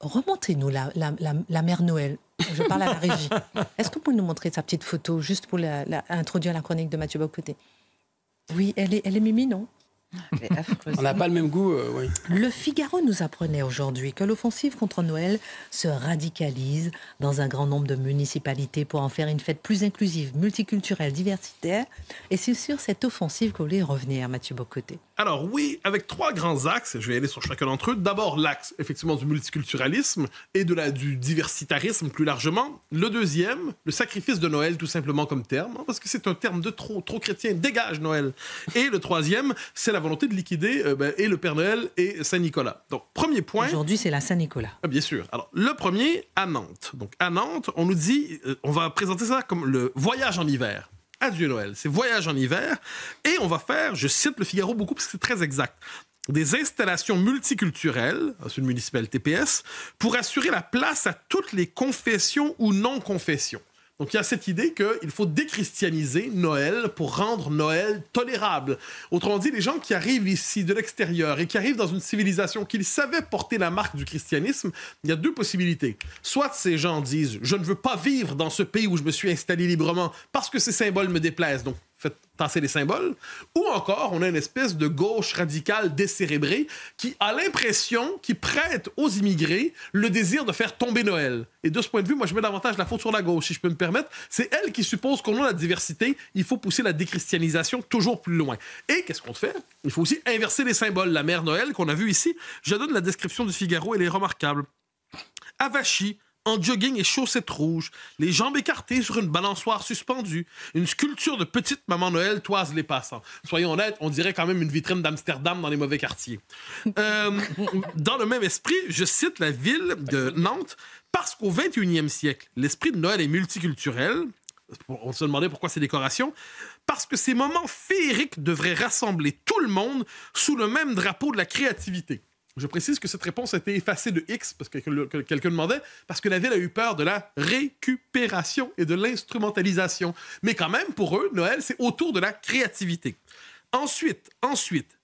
remontez-nous la, la, mère Noël. Je parle à la régie. Est-ce que vous pouvez nous montrer sa petite photo, juste pour introduire à la chronique de Mathieu Bocoté Oui, elle est, elle est mimi, non on n'a pas le même goût, euh, oui. Le Figaro nous apprenait aujourd'hui que l'offensive contre Noël se radicalise dans un grand nombre de municipalités pour en faire une fête plus inclusive, multiculturelle, diversitaire. Et c'est sur cette offensive qu'on voulait revenir, Mathieu Bocoté. Alors oui, avec trois grands axes, je vais aller sur chacun d'entre eux. D'abord l'axe effectivement du multiculturalisme et de la, du diversitarisme plus largement. Le deuxième, le sacrifice de Noël tout simplement comme terme, hein, parce que c'est un terme de trop, trop chrétien, dégage Noël. Et le troisième, c'est la la volonté de liquider euh, ben, et le Père Noël et Saint-Nicolas. Donc, premier point. Aujourd'hui, c'est la Saint-Nicolas. Ah, bien sûr. Alors, le premier, à Nantes. Donc, à Nantes, on nous dit, euh, on va présenter ça comme le voyage en hiver. Adieu Noël, c'est voyage en hiver. Et on va faire, je cite le Figaro beaucoup parce que c'est très exact, des installations multiculturelles, c'est une municipalité TPS, pour assurer la place à toutes les confessions ou non-confessions. Donc il y a cette idée qu'il faut déchristianiser Noël pour rendre Noël tolérable. Autrement dit, les gens qui arrivent ici de l'extérieur et qui arrivent dans une civilisation qu'ils savaient porter la marque du christianisme, il y a deux possibilités. Soit ces gens disent ⁇ je ne veux pas vivre dans ce pays où je me suis installé librement parce que ces symboles me déplaisent, tasser les symboles, ou encore on a une espèce de gauche radicale décérébrée qui a l'impression, qui prête aux immigrés le désir de faire tomber Noël. Et de ce point de vue, moi je mets davantage la faute sur la gauche, si je peux me permettre. C'est elle qui suppose qu'on a la diversité, il faut pousser la déchristianisation toujours plus loin. Et qu'est-ce qu'on fait Il faut aussi inverser les symboles. La mère Noël qu'on a vu ici, je donne la description du Figaro, elle est remarquable. Avachi, en jogging et chaussettes rouges, les jambes écartées sur une balançoire suspendue. Une sculpture de petite maman Noël toise les passants. Soyons honnêtes, on dirait quand même une vitrine d'Amsterdam dans les mauvais quartiers. Euh, dans le même esprit, je cite la ville de Nantes parce qu'au 21e siècle, l'esprit de Noël est multiculturel. On se demandait pourquoi ces décorations. Parce que ces moments féeriques devraient rassembler tout le monde sous le même drapeau de la créativité. Je précise que cette réponse a été effacée de X parce que, quelqu'un demandait, parce que la ville a eu peur de la récupération et de l'instrumentalisation. Mais quand même, pour eux, Noël, c'est autour de la créativité. Ensuite, ensuite,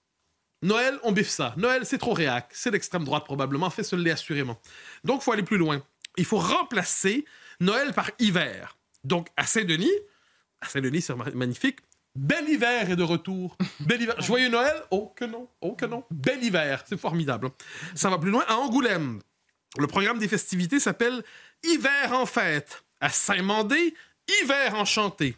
Noël, on biffe ça. Noël, c'est trop réac. C'est l'extrême droite probablement, fait seul l'est assurément. Donc, il faut aller plus loin. Il faut remplacer Noël par hiver. Donc, à Saint-Denis, à Saint-Denis, c'est magnifique, Bel hiver est de retour. Joyeux Noël Oh que non, oh que non. Bel hiver, c'est formidable. Ça va plus loin à Angoulême. Le programme des festivités s'appelle Hiver en fête. À Saint-Mandé, Hiver enchanté.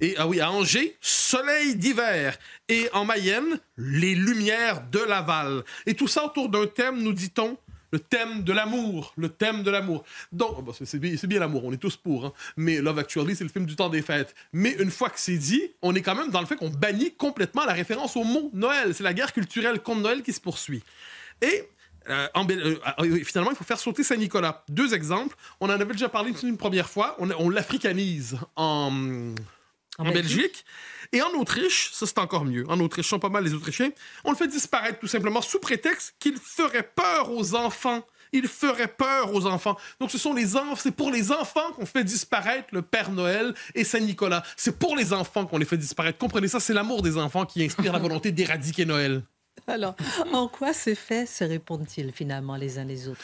Et ah oui, à Angers, soleil d'hiver. Et en Mayenne, les lumières de Laval. Et tout ça autour d'un thème, nous dit-on, le thème de l'amour, le thème de l'amour. Donc, ah, bah, c'est bien, l'amour, on est tous pour, hein. mais Love Actually, c'est le film du temps des fêtes. Mais une fois que c'est dit, on est quand même dans le fait qu'on bannit complètement la référence au mot Noël. C'est la guerre culturelle contre Noël qui se poursuit. Et euh, euh, ah, finalement, il faut faire sauter Saint-Nicolas. Deux exemples. On en avait déjà parlé une, première fois. On, on l'africanise en, en, Belgique. Et en Autriche, ça c'est encore mieux. En Autriche, sont pas mal les Autrichiens. On le fait disparaître tout simplement sous prétexte qu'il ferait peur aux enfants. Il ferait peur aux enfants. Donc ce sont les enfants, c'est pour les enfants qu'on fait disparaître le Père Noël et Saint Nicolas. C'est pour les enfants qu'on les fait disparaître. Comprenez ça, c'est l'amour des enfants qui inspire la volonté d'éradiquer Noël. Alors, en quoi ces faits se répondent-ils finalement les uns les autres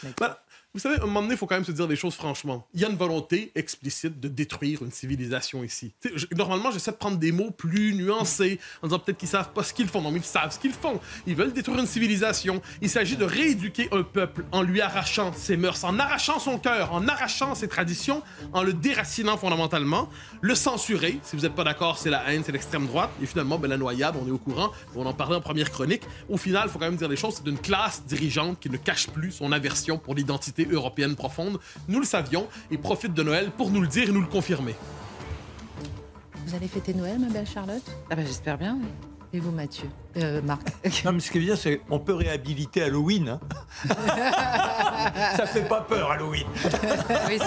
vous savez, à un moment donné, il faut quand même se dire des choses franchement. Il y a une volonté explicite de détruire une civilisation ici. normalement, j'essaie de prendre des mots plus nuancés en disant peut-être qu'ils savent pas ce qu'ils font. Non, mais ils savent ce qu'ils font. Ils veulent détruire une civilisation. Il s'agit de rééduquer un peuple en lui arrachant ses mœurs, en arrachant son cœur, en arrachant ses traditions, en le déracinant fondamentalement, le censurer. Si vous n'êtes pas d'accord, c'est la haine, c'est l'extrême droite. Et finalement, ben, la noyade, on est au courant. On en parlait en première chronique. Au final, il faut quand même dire des choses. C'est d'une classe dirigeante qui ne cache plus son aversion pour l'identité européenne profonde. Nous le savions et profite de Noël pour nous le dire et nous le confirmer. Vous allez fêter Noël, ma belle Charlotte Ah ben j'espère bien, Et vous, Mathieu euh, Marc Non, mais ce qui est bien, c'est qu'on peut réhabiliter Halloween. Hein. ça fait pas peur, Halloween. oui,